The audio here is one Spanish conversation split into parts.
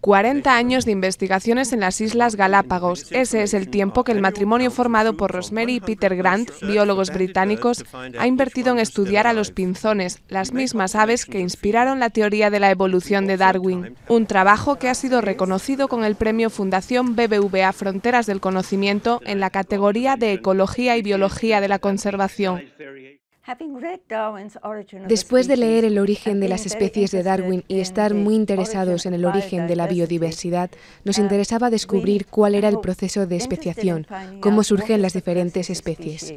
40 años de investigaciones en las Islas Galápagos. Ese es el tiempo que el matrimonio formado por Rosemary y Peter Grant, biólogos británicos, ha invertido en estudiar a los pinzones, las mismas aves que inspiraron la teoría de la evolución de Darwin. Un trabajo que ha sido reconocido con el premio Fundación BBVA Fronteras del Conocimiento en la categoría de Ecología y Biología de la Conservación. Después de leer el origen de las especies de Darwin y estar muy interesados en el origen de la biodiversidad, nos um, interesaba descubrir cuál era el proceso de especiación, cómo surgen las diferentes especies.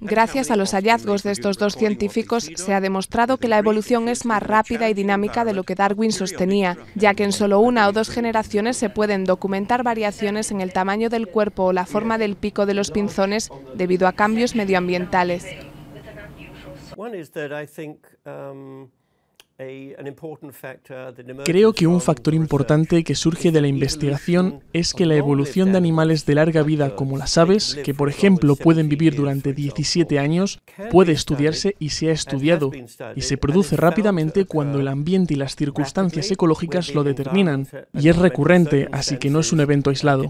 Gracias a los hallazgos de estos dos científicos se ha demostrado que la evolución es más rápida y dinámica de lo que Darwin sostenía, ya que en solo una o dos generaciones se pueden documentar variaciones en el tamaño del cuerpo o la forma del pico de los pinzones debido a cambios medioambientales. Um, Creo que un factor importante que surge de la investigación es que la evolución de animales de larga vida como las aves, que por ejemplo pueden vivir durante 17 años, puede estudiarse y se ha estudiado, y se produce rápidamente cuando el uh, ambiente y las circunstancias ecológicas lo determinan, y es recurrente, así que no es un evento aislado.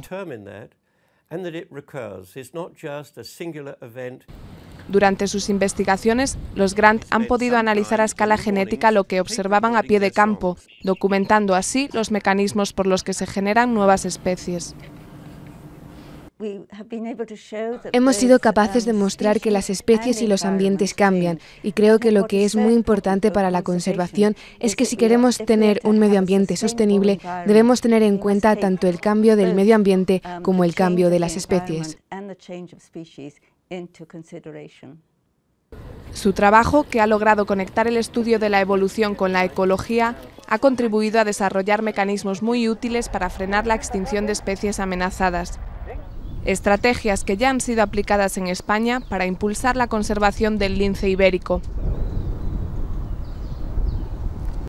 Durante sus investigaciones, los Grant han podido analizar a escala genética lo que observaban a pie de campo, documentando así los mecanismos por los que se generan nuevas especies. Hemos sido capaces de mostrar que las especies y los ambientes cambian y creo que lo que es muy importante para la conservación es que si queremos tener un medio ambiente sostenible debemos tener en cuenta tanto el cambio del medio ambiente como el cambio de las especies. Su trabajo, que ha logrado conectar el estudio de la evolución con la ecología, ha contribuido a desarrollar mecanismos muy útiles para frenar la extinción de especies amenazadas. Estrategias que ya han sido aplicadas en España para impulsar la conservación del lince ibérico.